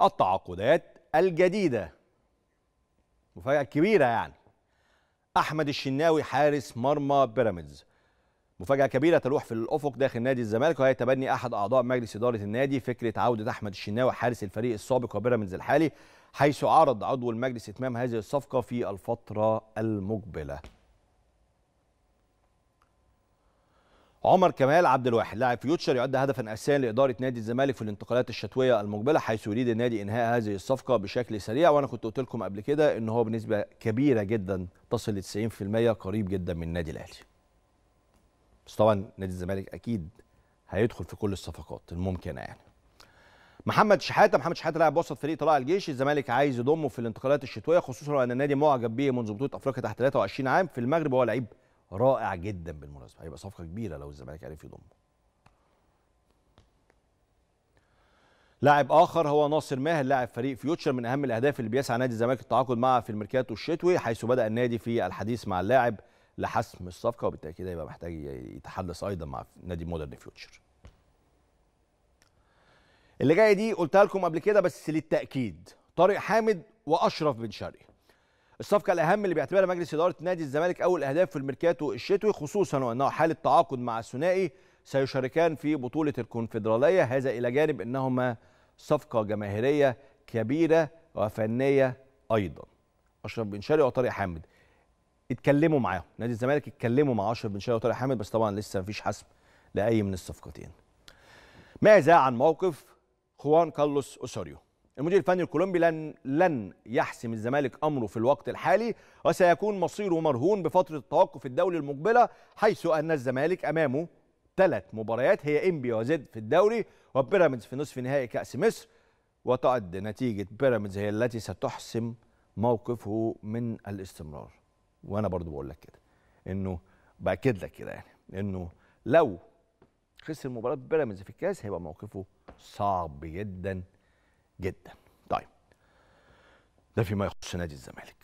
التعاقدات الجديدة مفاجأة كبيرة يعني أحمد الشناوي حارس مرمى بيراميدز مفاجأة كبيرة تلوح في الأفق داخل نادي الزمالك وهي تبني أحد أعضاء مجلس إدارة النادي فكرة عودة أحمد الشناوي حارس الفريق السابق وبيراميدز الحالي حيث عرض عضو المجلس إتمام هذه الصفقة في الفترة المقبلة عمر كمال عبد الواحد لاعب فيوتشر يعد هدفا اساسيا لاداره نادي الزمالك في الانتقالات الشتويه المقبله حيث يريد النادي انهاء هذه الصفقه بشكل سريع وانا كنت قلت لكم قبل كده ان هو بنسبه كبيره جدا تصل ل 90% قريب جدا من النادي الاهلي. بس طبعا نادي الزمالك اكيد هيدخل في كل الصفقات الممكنه يعني. محمد شحاته محمد شحاته لاعب وسط فريق طلائع الجيش الزمالك عايز يضمه في الانتقالات الشتويه خصوصا وان النادي معجب به منذ بطوله افريقيا تحت 23 عام في المغرب هو لعيب رائع جدا بالمناسبه هيبقى صفقه كبيره لو الزمالك عرف يضمه لاعب اخر هو ناصر ماهر لاعب فريق فيوتشر من اهم الاهداف اللي بيسعى نادي الزمالك التعاقد معه في الميركاتو الشتوي حيث بدا النادي في الحديث مع اللاعب لحسم الصفقه وبالتاكيد هيبقى محتاج يتحدث ايضا مع نادي مودرن فيوتشر اللي جاي دي قلتها لكم قبل كده بس للتاكيد طارق حامد واشرف بن شرقي الصفقه الاهم اللي بيعتبرها مجلس اداره نادي الزمالك اول اهداف في الميركاتو الشتوي خصوصا وانه حاله تعاقد مع الثنائي سيشاركان في بطوله الكونفدراليه هذا الى جانب انهما صفقه جماهيريه كبيره وفنيه ايضا اشرف بن شرقي وطارق حامد اتكلموا معاهم نادي الزمالك اتكلموا مع اشرف بن شرقي وطارق حامد بس طبعا لسه مفيش حسم لاي من الصفقتين ماذا عن موقف خوان كارلوس اوسوريو المدير الفني الكولومبي لن لن يحسم الزمالك امره في الوقت الحالي وسيكون مصيره مرهون بفتره التوقف الدولي المقبله حيث ان الزمالك امامه ثلاث مباريات هي انبي وزد في الدوري وبيراميدز في نصف نهائي كاس مصر وتعد نتيجه بيراميدز هي التي ستحسم موقفه من الاستمرار وانا برضو بقول لك كده انه باكد لك كده يعني انه لو خسر مباراه بيراميدز في الكاس هيبقى موقفه صعب جدا جدا طيب ده فيما يخص نادي الزمالك